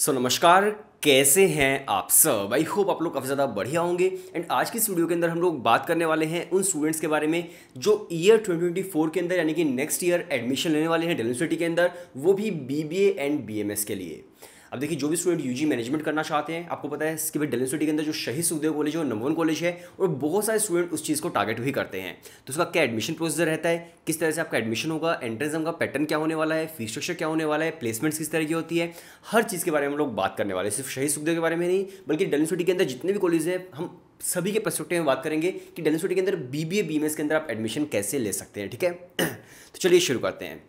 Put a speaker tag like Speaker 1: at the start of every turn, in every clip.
Speaker 1: सो so, नमस्कार कैसे हैं आप सब आई होप आप लोग काफ़ी ज़्यादा बढ़िया होंगे एंड आज की इस वीडियो के अंदर हम लोग बात करने वाले हैं उन स्टूडेंट्स के बारे में जो ईयर 2024 के अंदर यानी कि नेक्स्ट ईयर एडमिशन लेने वाले हैं डेल यूनिवर्सिटी के अंदर वो भी बीबीए एंड बीएमएस के लिए अब देखिए जो भी स्टूडेंट यूजी मैनेजमेंट करना चाहते हैं आपको पता है इसके भाई डेली सिटी के अंदर जो शहीद सुखदेव कॉलेज है वो नंबर वन कॉलेज है और बहुत सारे स्टूडेंट उस चीज़ को टारगेट भी करते हैं तो उसका क्या एडमिशन प्रोसीजर रहता है किस तरह से आपका एडमिशन होगा एंट्रेंस का पैटर्न क्या होने वाला है फीस स्ट्रक्चर क्या होने वाला है प्लेसमेंट्स किस तरह की होती है हर चीज़ के बारे में हम लोग बात करने वाले सिर्फ शहीद सुखदेव के बारे में नहीं बल्कि डेली सिटी के अंदर जितने भी कॉलेज हैं हम सभी के परस्पेक्टिव में बात करेंगे कि डेली सिटी के अंदर बी बी के अंदर आप एडमिशन कैसे ले सकते हैं ठीक है तो चलिए शुरू करते हैं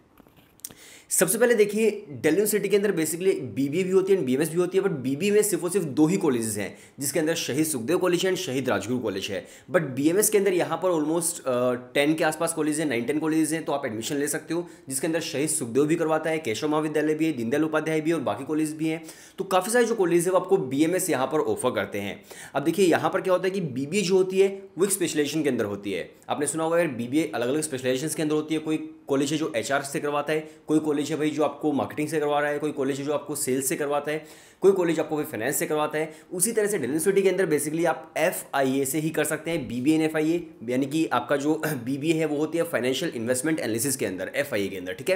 Speaker 1: सबसे पहले देखिए डेल यूनिवर्सिटी के अंदर बेसिकली बीबीए भी होती है एंड बीएमएस भी होती है बट बी में सिर्फ और सिर्फ दो ही कॉलेजेस हैं जिसके अंदर शहीद सुखदेव कॉलेज है एंड शहीद राजगुरु कॉलेज है बट बीएमएस के अंदर यहाँ पर ऑलमोस्ट टेन uh, के आसपास कॉलेज हैं नाइन टेन कॉलेजेस हैं तो आप एडमिशन ले सकते हो जिसके अंदर शहीद सुखदेव भी करवाता है केशव महाविद्यालय भी है दीनदयाल उपाध्याय भी और बाकी कॉलेज भी हैं तो काफ़ी सारे जो कॉलेज है वो आपको बी एम यहाँ पर ऑफर करते हैं अब देखिए यहाँ पर क्या होता है कि बीबीए जो होती है वो एक स्पेशलाइजेशन के अंदर होती है आपने सुना होगा अगर बीबीए अलग अलग स्पेशलाइजेशन के अंदर होती है कोई कॉलेज है जो एच से करवाता है कोई कॉलेज है भाई जो आपको मार्केटिंग से करवा रहा है कोई कॉलेज है जो आपको सेल्स से करवाता है कोई कॉलेज आपको भाई फाइनेंस से करवाता है उसी तरह से डेलिवर्सिटी यूनिवर्सिटी के अंदर बेसिकली आप एफ आई ए से ही कर सकते हैं B B N F I A यानी कि आपका जो बी बी ए है वो होती है फाइनेंशियल इन्वेस्टमेंट एनालिसिस के अंदर एफ आई ए के अंदर ठीक है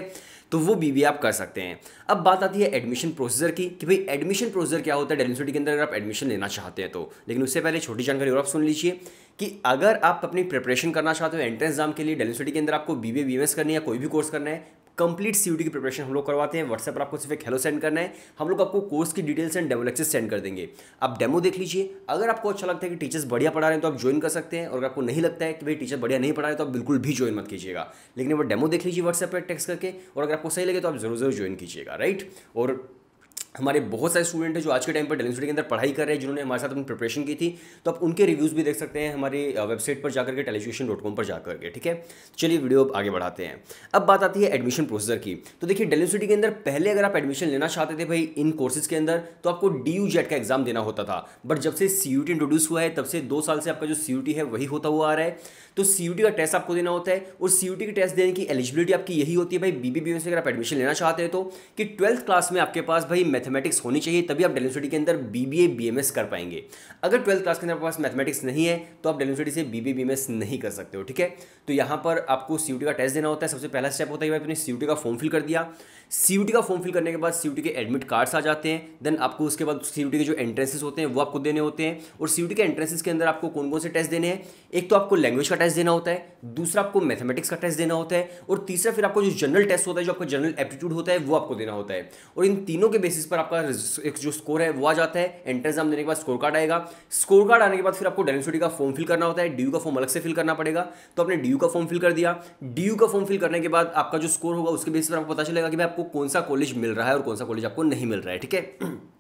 Speaker 1: तो वो बी बी आप कर सकते हैं अब बात आती है एडमिशन प्रोसीजर की कि भाई एडमिशन प्रोसीजर क्या होता है डेलिवर्सिटी यूनिवर्सिटी के अंदर अगर आप एडमिशन लेना चाहते हैं तो लेकिन उससे पहले छोटी जानकारी और आप सुन लीजिए कि अगर आप अपनी प्रिपरेशन करना चाहते हो एंट्रेंस एग्जाम के लिए डेलिवर्सिटी यूनिवर्सिटी के अंदर आपको B B B M S करनी है कोई भी कोर्स करना है कंप्लीट सी की प्रिपरेशन हम लोग करवाते हैं व्हाट्सएप पर आपको सिर्फ एक हेलो सेंड करना है हम लोग आपको कोर्स की details and demo lecture send कर देंगे आप डेमो देख लीजिए अगर आपको अच्छा लगता है कि टीचर्स बढ़िया पढ़ा रहे हैं तो आप ज्वाइन कर सकते हैं और अगर आपको नहीं लगता है कि भाई टीचर बढ़िया नहीं पढ़ा रहे तो आप बिल्कुल भी ज्वाइन मत कीजिएगा लेकिन वो डेमो देख लीजिए व्हाट्सएप पर टेक्स करके और अगर आपको सही लगे तो आप जरूर जरूर ज्वाइन कीजिएगा राइट और हमारे बहुत सारे स्टूडेंट हैं जो आज के टाइम पर डेलिंग के अंदर पढ़ाई कर रहे हैं जिन्होंने हमारे साथ अपनी प्रिपरेशन की थी तो आप उनके रिव्यूज़ भी देख सकते हैं हमारी वेबसाइट पर जाकर के टेलीजुशन डॉट कॉम पर जाकर के ठीक है चलिए वीडियो आगे बढ़ाते हैं अब बात आती है एडमिशन प्रोसीजर की तो देखिए डेलिंग के अंदर पहले अगर आप एडमिशन लेना चाहते थे भाई इन कोर्सेज के अंदर तो आपको डी यू e का एग्जाम देना होता था बट जब से सी इंट्रोड्यूस हुआ है तब से दो साल से आपका जो सी है वही होता हुआ आ रहा है तो सी का टेस्ट आपको देना होता है और सी के टेस्ट देने की एलिजिबिलिटी आपकी यही होती है भाई बी से अगर आप एडमिशन लेना चाहते हैं तो कि ट्वेल्थ क्लास में आपके पास भाई मैथमेटिक्स होनी चाहिए तभी आप डेलिवर्सिटी के अंदर B B A B M S कर पाएंगे अगर ट्वेल्थ क्लास के अंदर आपके पास मैथमेटिक्स नहीं है तो आप डेल से B B B M S नहीं कर सकते हो ठीक है तो यहाँ पर आपको सी का टेस्ट देना होता है सबसे पहला स्टेप होता है कि मैंने सी का फॉर्म फिल कर दिया सी का फॉर्म फिल करने के बाद सी के एडमिट कार्ड्स आ जाते हैं देन आपको उसके बाद सी के जो एंट्रेंसेस होते हैं वो आपको देने होते हैं और सी के एंट्रेंसेस के अंदर आपको कौन कौन से टेस्ट देने हैं एक तो आपको लैंग्वेज का टेस्ट देना होता है दूसरा आपको मैथमेटिक्स का टेस्ट देना होता है और तीसरा फिर आपको जो जनरल टेस्ट होता है जो आपका जनरल एप्टीट्यूड होता है वो आपको देना होता है और इन तीनों के बेसिस पर पर आपका एक जो स्कोर है वो आ जाता है एंट्रेंस एग्जाम देने के बाद स्कोर कार्ड आएगा स्कोर कार्ड आने के बाद फिर आपको डेलेंसिटी का फॉर्म फिल करना होता है डी का फॉर्म अलग से फिल करना पड़ेगा तो आपने डी का फॉर्म फिल कर दिया डी का फॉर्म फिल करने के बाद आपका जो स्कोर होगा उसके बेसिस पर आपको पता चलेगा कि भाई आपको कौन सा कॉलेज मिल रहा है और कौन सा कॉलेज आपको नहीं मिल रहा है ठीक है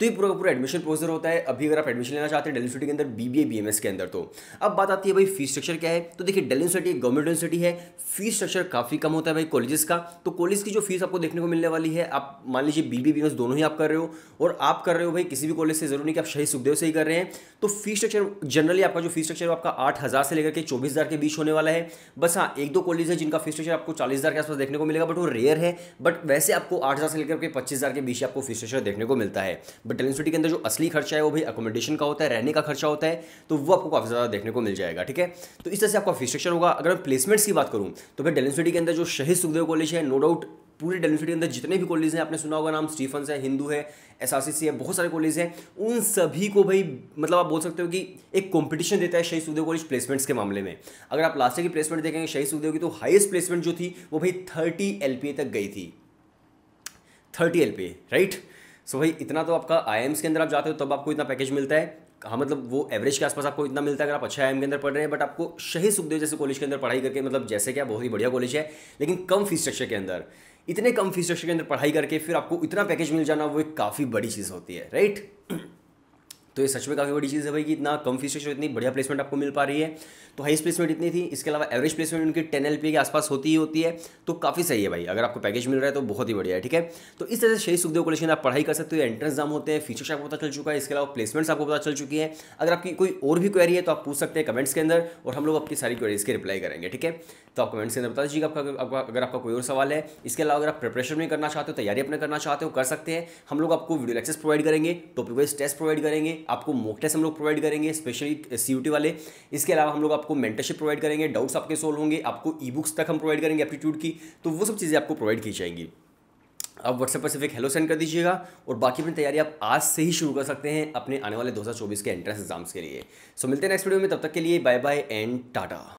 Speaker 1: तो ये पूरा पूरा एडमिशन प्रोसीजर होता है अभी अगर आप एडमिशन लेना चाहते हैं डेली सिटी के अंदर बी बी एम एस के अंदर तो अब बात आती है भाई फीस स्ट्रक्चर क्या है तो देखिए डेली यूनिवर्सिटी एक गवर्नमेंट यूनिवर्सिटी है फीस स्ट्रक्चर काफ़ी कम होता है भाई कॉलेजेस का तो कॉलेज की जो फीस आपको देखने को मिलने वाली है आप मान लीजिए बी बी दोनों ही आप कर रहे हो और आप कर रहे हो भाई किसी भी कॉलेज से जरूर नहीं कि आप शहीद सुखदेव से ही कर रहे हैं तो फीस स्ट्रक्चर जनरली आपका जो फीस स्ट्रक्चर आपका आठ हज़ार से लेकर के चौबीस हज़ार के बीच होने वाला है बस हाँ एक दो कॉलेज है जिनका फीस स्ट्रक्चर आपको चालीस हज़ार के आसपास देखने को मिलेगा बट वो रेयर है बट वैसे आपको आठ हज़ार से लेकर के पच्चीस हज़ार के बीच आपको फीस स्ट्रक्चर देखने को मिलता है बट सिटी के अंदर जो असली खर्चा है वो भाई अकोमोडेशन का होता है रहने का खर्चा होता है तो वो आपको काफ़ी ज़्यादा देखने को मिल जाएगा ठीक है तो इस तरह से आपका फी स्ट्रक्चर होगा अगर मैं प्लेसमेंट्स की बात करूँ तो भाई डेलन सिटी के अंदर जो शहीद सुखदेव कॉलेज है नो डाउट पूरे सिटी के अंदर जितने भी कॉलेज हैं आपने सुना होगा नाम स्टीफन्स है हिंदू है एस आर सी सी है बहुत सारे कॉलेज हैं उन सभी को भाई मतलब आप बोल सकते हो कि एक कंपटीशन देता है शहीद सुखदेव कॉलेज प्लेसमेंट्स के मामले में अगर आप लास्ट की प्लेसमेंट देखेंगे शहीद सुखदेव की तो हाईएस्ट प्लेसमेंट जो थी वो भाई थर्टी एल तक गई थी थर्टी एल राइट सो भाई इतना तो आपका आई के अंदर आप जाते हो तब आपको इतना पैकेज मिलता है हाँ मतलब वो एवरेज के आसपास आपको इतना मिलता है अगर आप अच्छा आई के अंदर पढ़ रहे हैं बट आपको शहीद सुखदेव जैसे कॉलेज के अंदर पढ़ाई करके मतलब जैसे क्या बहुत ही बढ़िया कॉलेज है लेकिन कम फीस स्ट्रक्चर के अंदर इतने कम फीस स्ट्रक्चर के अंदर पढ़ाई करके फिर आपको इतना पैकेज मिल जाना वो एक काफ़ी बड़ी चीज़ होती है राइट तो ये सच में काफ़ी बड़ी चीज़ है भाई कि इतना कम फीस रेशो इतनी बढ़िया प्लेसमेंट आपको मिल पा रही है तो हाइस्ट प्लेसमेंट इतनी थी इसके अलावा एवरेज प्लेसमेंट उनकी टेन एल के आसपास होती ही होती है तो काफ़ी सही है भाई अगर आपको पैकेज मिल रहा है तो बहुत ही बढ़िया है ठीक है तो इस तरह से शहीद सुखदेव कॉलेज में आप पढ़ाई कर सकते हो एंट्रेंस एग्जाम होते हैं फीचर्स आपको पता चल चुका है इसके अलावा प्लेसमेंट्स आपको पता चल चुकी है अगर आपकी कोई और भी क्वेरी है तो आप पूछ सकते हैं कमेंट्स के अंदर और हम लोग आपकी सारी क्वेरीज की रिप्लाई करेंगे ठीक है तो आप कमेंट्स के अंदर बता दीजिएगा आपका अगर आपका कोई और सवाल है इसके अलावा अगर आप प्रिपरेशन में करना चाहते हो तैयारी अपने करना चाहते हो कर सकते हैं हम लोग आपको वीडियो लेक्चर्स प्रोवाइड करेंगे टॉपिक वाइज टेस्ट प्रोवाइड करेंगे आपको मोक टेस्ट हम लोग प्रोवाइड करेंगे स्पेशली सी वाले इसके अलावा हम लोग आपको मेंटरशिप प्रोवाइड करेंगे डाउट्स आपके सोल्व होंगे आपको ई बुक्स तक हम प्रोवाइड करेंगे एप्टीट्यूड की तो वो सब चीज़ें आपको प्रोवाइड की जाएंगी आप व्हाट्सएप पर सिर्फ एक हेलो सेंड कर दीजिएगा और बाकी अपनी तैयारी आप आज से ही शुरू कर सकते हैं अपने आने वाले 2024 के एंट्रेंस एग्जाम्स के लिए सो so, मिलते हैं नेक्स्ट वीडियो में तब तक के लिए बाय बाय एंड टाटा